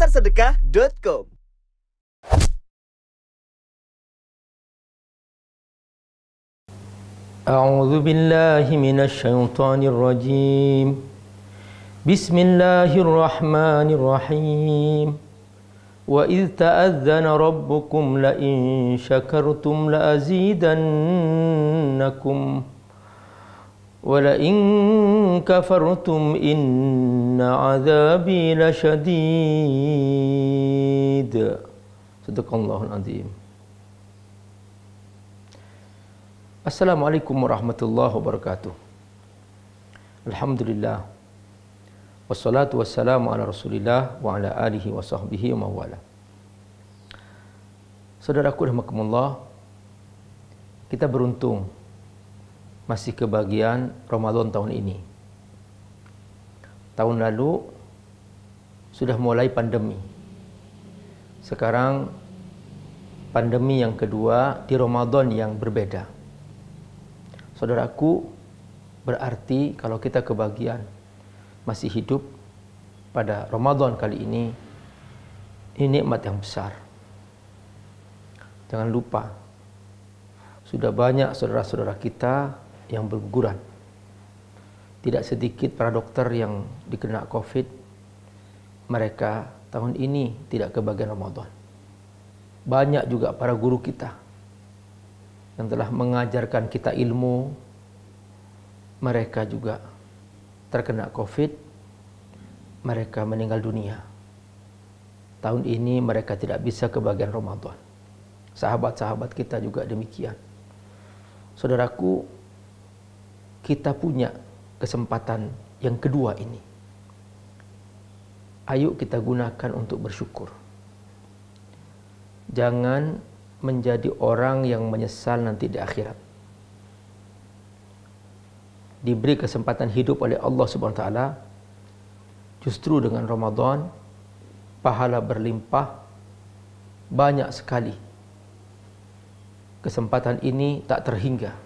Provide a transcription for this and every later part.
pasarsedekah.com أعوذ بالله من الشيطان الرجيم بسم الله الرحمن الرحيم وإذ تأذن ربكم لئن شكرتم لأزيدنكم ولئن كفرتم إن عذابي لشديد صدق الله العظيم السلام عليكم ورحمة الله وبركاته الحمد لله والصلاة والسلام على رسول الله وعلى آله وصحبه ومواله Saudaraku rahmatullah, kita beruntung masih kebagian Ramadan tahun ini. Tahun lalu sudah mulai pandemi. Sekarang pandemi yang kedua di Ramadan yang berbeda. Saudaraku, berarti kalau kita kebagian masih hidup pada Ramadan kali ini, ini nikmat yang besar. Jangan lupa, sudah banyak saudara-saudara kita yang berguguran. Tidak sedikit para dokter yang dikena COVID, mereka tahun ini tidak kebagian Ramadan. Banyak juga para guru kita yang telah mengajarkan kita ilmu, mereka juga terkena COVID, mereka meninggal dunia. Tahun ini mereka tidak bisa kebagian Ramadan. Sahabat-sahabat kita juga demikian. Saudaraku, kita punya kesempatan yang kedua ini. Ayo kita gunakan untuk bersyukur. Jangan menjadi orang yang menyesal nanti di akhirat. Diberi kesempatan hidup oleh Allah Subhanahu wa taala justru dengan Ramadan pahala berlimpah banyak sekali. Kesempatan ini tak terhingga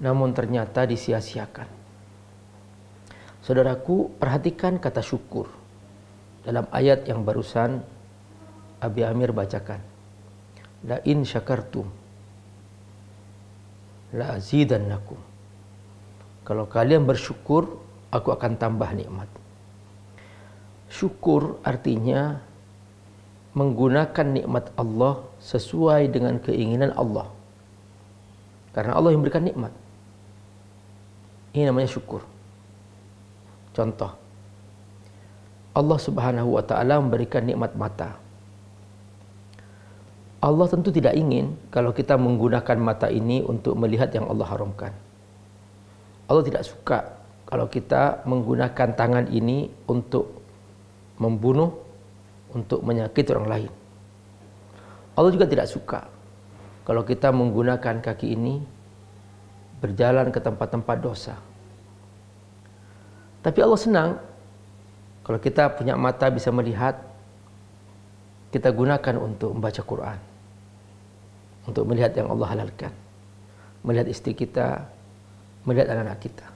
namun ternyata disia-siakan. Saudaraku, perhatikan kata syukur dalam ayat yang barusan Abi Amir bacakan. La in syakartum la azidannakum. Kalau kalian bersyukur, aku akan tambah nikmat. Syukur artinya menggunakan nikmat Allah sesuai dengan keinginan Allah. Karena Allah yang memberikan nikmat. Ini namanya syukur. Contoh. Allah Subhanahu wa taala memberikan nikmat mata. Allah tentu tidak ingin kalau kita menggunakan mata ini untuk melihat yang Allah haramkan. Allah tidak suka kalau kita menggunakan tangan ini untuk membunuh, untuk menyakiti orang lain. Allah juga tidak suka kalau kita menggunakan kaki ini berjalan ke tempat-tempat dosa. Tapi Allah senang kalau kita punya mata bisa melihat, kita gunakan untuk membaca Quran. Untuk melihat yang Allah halalkan. Melihat istri kita, melihat anak-anak kita.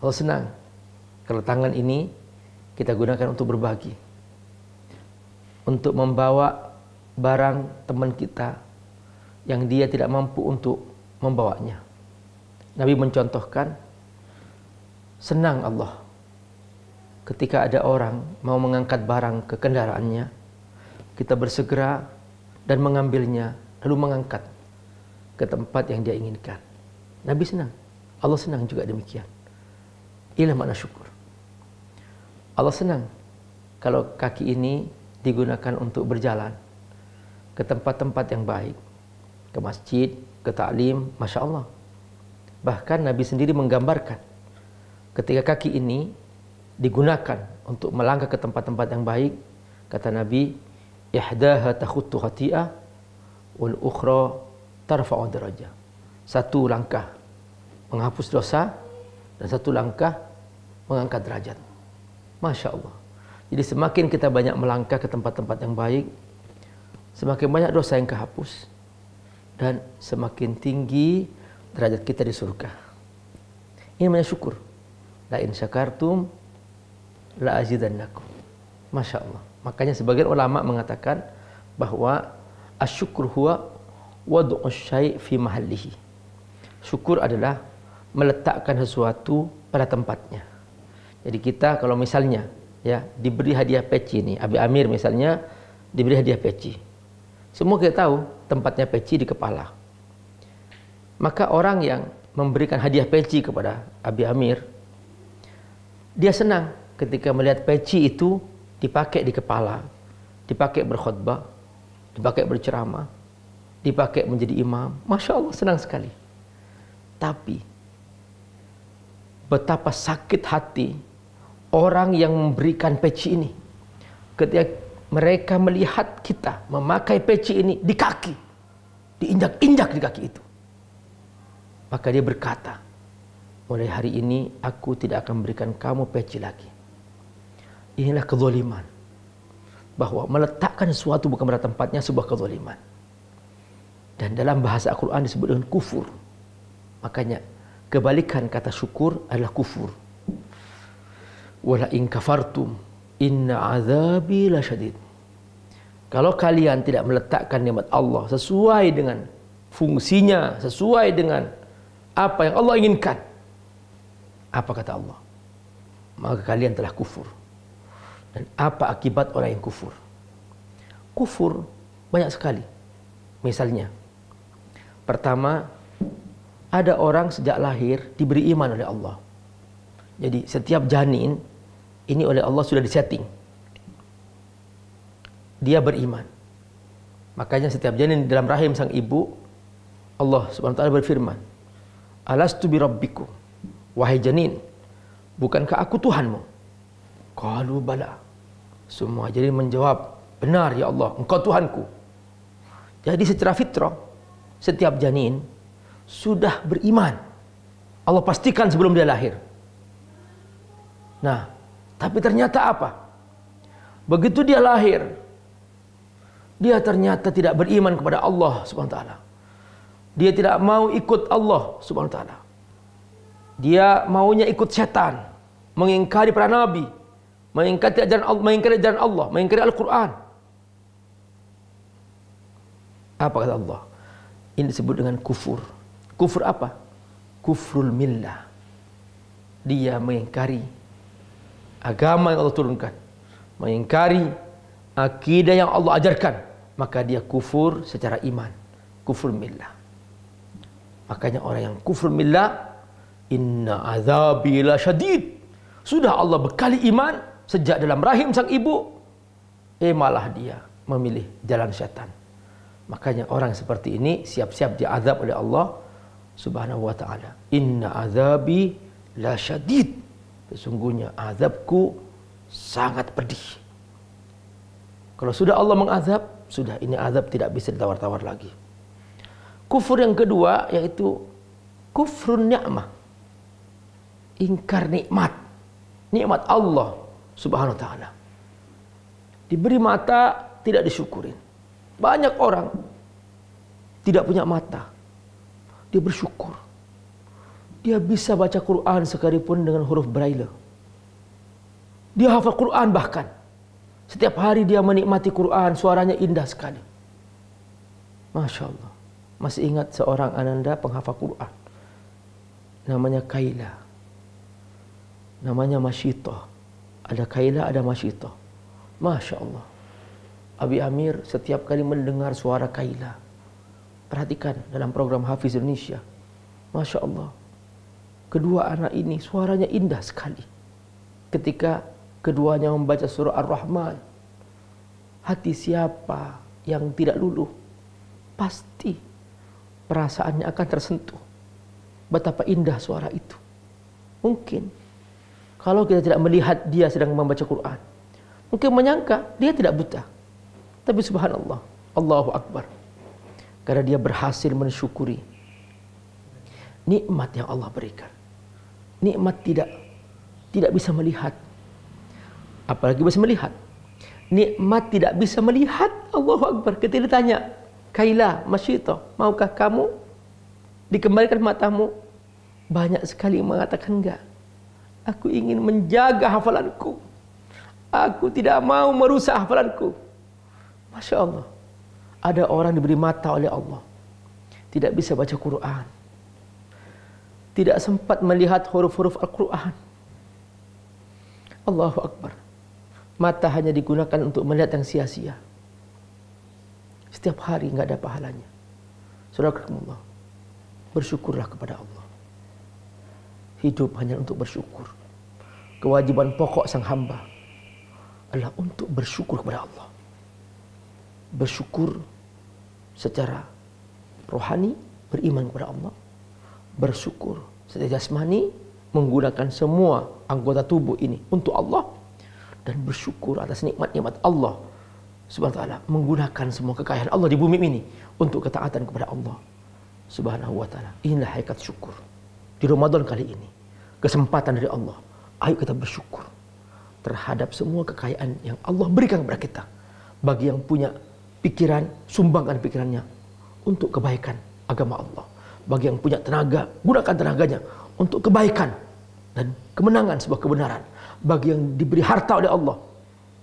Allah senang kalau tangan ini kita gunakan untuk berbagi. Untuk membawa barang teman kita yang dia tidak mampu untuk membawanya. Nabi mencontohkan senang Allah ketika ada orang mau mengangkat barang ke kendaraannya, kita bersegera dan mengambilnya, lalu mengangkat ke tempat yang dia inginkan. Nabi senang. Allah senang juga demikian. Inilah makna syukur. Allah senang kalau kaki ini digunakan untuk berjalan ke tempat-tempat yang baik, ke masjid, ke taklim, masya Allah. Bahkan Nabi sendiri menggambarkan ketika kaki ini digunakan untuk melangkah ke tempat-tempat yang baik, kata Nabi, ihdaha takhuttu khati'ah wal ukhra tarfa'u daraja. Satu langkah menghapus dosa dan satu langkah mengangkat derajat. Masya Allah. Jadi semakin kita banyak melangkah ke tempat-tempat yang baik, semakin banyak dosa yang kehapus dan semakin tinggi derajat kita di surga. Ini namanya syukur. La in syakartum la azidannakum. Masya Allah. Makanya sebagian ulama mengatakan bahwa asyukur huwa syai' fi mahallihi. Syukur adalah meletakkan sesuatu pada tempatnya. Jadi kita kalau misalnya ya diberi hadiah peci nih, Abi Amir misalnya diberi hadiah peci. Semua kita tahu tempatnya peci di kepala. Maka orang yang memberikan hadiah peci kepada Abi Amir dia senang ketika melihat peci itu dipakai di kepala, dipakai berkhutbah, dipakai berceramah, dipakai menjadi imam. Masya Allah senang sekali. Tapi betapa sakit hati orang yang memberikan peci ini ketika mereka melihat kita memakai peci ini di kaki, diinjak-injak di kaki itu. Maka dia berkata, mulai hari ini aku tidak akan berikan kamu peci lagi. Inilah kezoliman. Bahwa meletakkan sesuatu bukan pada tempatnya sebuah kezoliman. Dan dalam bahasa Al-Quran disebut dengan kufur. Makanya kebalikan kata syukur adalah kufur. Wala in kafartum inna azabi lasyadid. Kalau kalian tidak meletakkan nikmat Allah sesuai dengan fungsinya, sesuai dengan apa yang Allah inginkan, apa kata Allah? Maka kalian telah kufur. Dan apa akibat orang yang kufur? Kufur banyak sekali. Misalnya, pertama, ada orang sejak lahir diberi iman oleh Allah. Jadi setiap janin ini oleh Allah sudah disetting. Dia beriman. Makanya setiap janin dalam rahim sang ibu Allah Subhanahu wa taala berfirman, "Alastu bi rabbikum?" Wahai janin, bukankah aku Tuhanmu? Qalu bala. Semua janin menjawab, benar ya Allah, engkau Tuhanku. Jadi secara fitrah, setiap janin sudah beriman. Allah pastikan sebelum dia lahir. Nah, tapi ternyata apa? Begitu dia lahir, dia ternyata tidak beriman kepada Allah Subhanahu wa taala. Dia tidak mau ikut Allah Subhanahu wa taala. Dia maunya ikut setan, mengingkari para nabi, mengingkari ajaran Allah, mengingkari ajaran Allah, mengingkari Al-Qur'an. Apa kata Allah? Ini disebut dengan kufur. Kufur apa? Kufrul millah. Dia mengingkari agama yang Allah turunkan, mengingkari akidah yang Allah ajarkan, maka dia kufur secara iman, kufur millah. Makanya orang yang kufur millah Inna azabi syadid. Sudah Allah bekali iman sejak dalam rahim sang ibu. Eh malah dia memilih jalan setan. Makanya orang seperti ini siap-siap diazab oleh Allah Subhanahu wa taala. Inna azabi la syadid. Sesungguhnya azabku sangat pedih. Kalau sudah Allah mengazab, sudah ini azab tidak bisa ditawar-tawar lagi. Kufur yang kedua yaitu kufrun ni'mah ingkar nikmat. Nikmat Allah Subhanahu wa taala. Diberi mata tidak disyukurin. Banyak orang tidak punya mata. Dia bersyukur. Dia bisa baca Quran sekalipun dengan huruf braille. Dia hafal Quran bahkan. Setiap hari dia menikmati Quran, suaranya indah sekali. Masya Allah. Masih ingat seorang ananda penghafal Quran. Namanya Kaila namanya masyitoh. Ada kailah, ada masyitoh. Masya Allah. Abi Amir setiap kali mendengar suara kailah. Perhatikan dalam program Hafiz Indonesia. Masya Allah. Kedua anak ini suaranya indah sekali. Ketika keduanya membaca surah Ar-Rahman. Hati siapa yang tidak luluh? Pasti perasaannya akan tersentuh. Betapa indah suara itu. Mungkin kalau kita tidak melihat dia sedang membaca Quran. Mungkin menyangka dia tidak buta. Tapi subhanallah, Allahu Akbar. Karena dia berhasil mensyukuri nikmat yang Allah berikan. Nikmat tidak tidak bisa melihat. Apalagi bisa melihat. Nikmat tidak bisa melihat. Allahu Akbar. Ketika ditanya, Kaila, Masyito, maukah kamu dikembalikan matamu? Banyak sekali yang mengatakan enggak Aku ingin menjaga hafalanku. Aku tidak mau merusak hafalanku. Masya Allah. Ada orang diberi mata oleh Allah. Tidak bisa baca Quran. Tidak sempat melihat huruf-huruf Al-Quran. Allahu Akbar. Mata hanya digunakan untuk melihat yang sia-sia. Setiap hari nggak ada pahalanya. Saudara Allah, bersyukurlah kepada Allah hidup hanya untuk bersyukur. Kewajiban pokok sang hamba adalah untuk bersyukur kepada Allah. Bersyukur secara rohani, beriman kepada Allah. Bersyukur secara jasmani, menggunakan semua anggota tubuh ini untuk Allah. Dan bersyukur atas nikmat-nikmat Allah subhanahu wa ta'ala. Menggunakan semua kekayaan Allah di bumi ini untuk ketaatan kepada Allah subhanahu wa ta'ala. Inilah hakikat syukur di Ramadan kali ini. Kesempatan dari Allah. Ayo kita bersyukur terhadap semua kekayaan yang Allah berikan kepada kita. Bagi yang punya pikiran, sumbangkan pikirannya untuk kebaikan agama Allah. Bagi yang punya tenaga, gunakan tenaganya untuk kebaikan dan kemenangan sebuah kebenaran. Bagi yang diberi harta oleh Allah,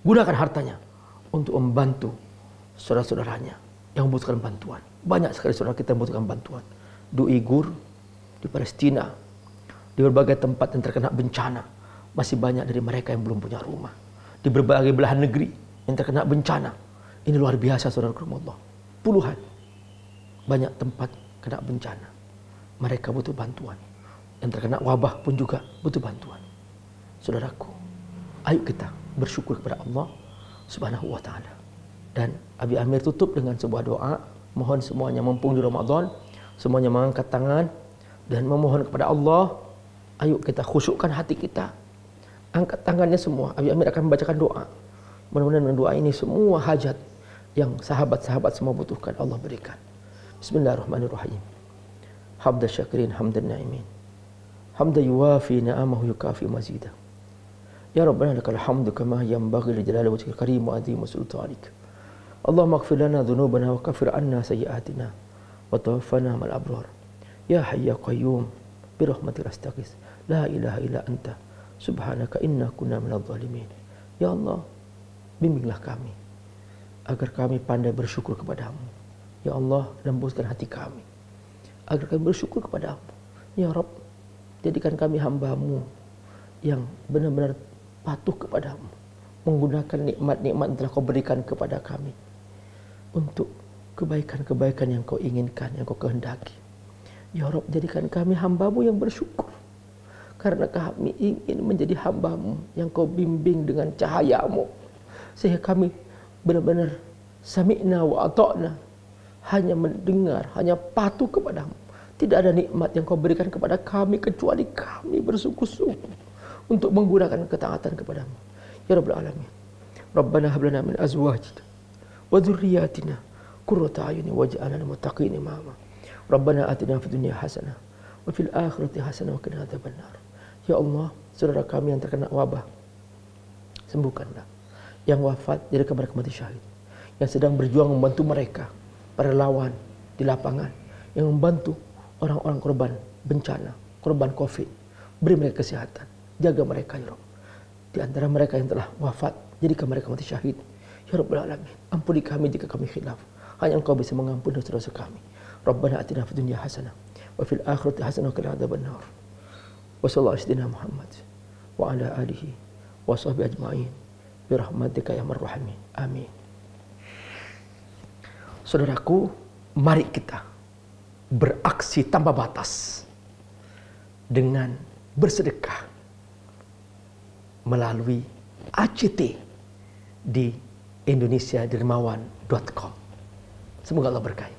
gunakan hartanya untuk membantu saudara-saudaranya yang membutuhkan bantuan. Banyak sekali saudara kita yang membutuhkan bantuan. Do igur, di Palestina, di berbagai tempat yang terkena bencana, masih banyak dari mereka yang belum punya rumah. Di berbagai belahan negeri yang terkena bencana. Ini luar biasa saudara Allah. Puluhan. Banyak tempat kena bencana. Mereka butuh bantuan. Yang terkena wabah pun juga butuh bantuan. Saudaraku, ayo kita bersyukur kepada Allah Subhanahu wa taala. Dan Abi Amir tutup dengan sebuah doa, mohon semuanya mumpung di Ramadan, semuanya mengangkat tangan, dan memohon kepada Allah, ayo kita khusyukkan hati kita. Angkat tangannya semua. Abi Amir akan membacakan doa. Mudah-mudahan doa ini semua hajat yang sahabat-sahabat semua butuhkan Allah berikan. Bismillahirrahmanirrahim. Hamda syakirin hamdan na'imin. Hamda yuwafi na'amahu yukafi mazidah. يا ربنا لك الحمد كما karim لجلال وجهك الكريم وعظيم سلطانك اللهم اغفر لنا ذنوبنا وكفر عنا سيئاتنا wa مع الأبرار Ya Hayya ya Qayyum Birahmatika astagis La ilaha illa anta Subhanaka inna kunna minal zalimin Ya Allah Bimbinglah kami Agar kami pandai bersyukur kepadamu Ya Allah lembutkan hati kami Agar kami bersyukur kepadamu Ya Rob, Jadikan kami hambamu Yang benar-benar patuh kepadamu Menggunakan nikmat-nikmat yang telah kau berikan kepada kami Untuk kebaikan-kebaikan yang kau inginkan, yang kau kehendaki. Ya Rob, jadikan kami hambamu yang bersyukur. Karena kami ingin menjadi hambamu yang kau bimbing dengan cahayamu. Sehingga kami benar-benar sami'na wa ata'na. Hanya mendengar, hanya patuh kepadamu. Tidak ada nikmat yang kau berikan kepada kami kecuali kami bersungguh-sungguh untuk menggunakan ketaatan kepadamu. Ya Rabbal Alamin. Rabbana hablana min azwajina wa dhurriyyatina qurrata ayuni waj'alna lil muttaqina imama. Rabbana atina fid dunya hasanah wa fil akhirati hasanah wa qina adzabannar. Ya Allah, saudara kami yang terkena wabah, sembuhkanlah. Yang wafat dari kabar mati syahid, yang sedang berjuang membantu mereka, para lawan di lapangan, yang membantu orang-orang korban bencana, korban Covid. Beri mereka kesehatan, jaga mereka ya Rabb. Di antara mereka yang telah wafat, jadikan mereka mati syahid. Ya Rabbul Alamin, ampuni kami jika kami khilaf. Hanya engkau bisa mengampuni dosa-dosa kami. ربنا أتنا في الدنيا حسنة وفي الآخرة حسنة وقنا عذاب النار وصلى الله على سيدنا محمد وعلى وصحبه ya marhamin. Amin. Saudaraku, mari kita beraksi tanpa batas dengan bersedekah melalui ACT di indonesiadermawan.com. Semoga Allah berkahi.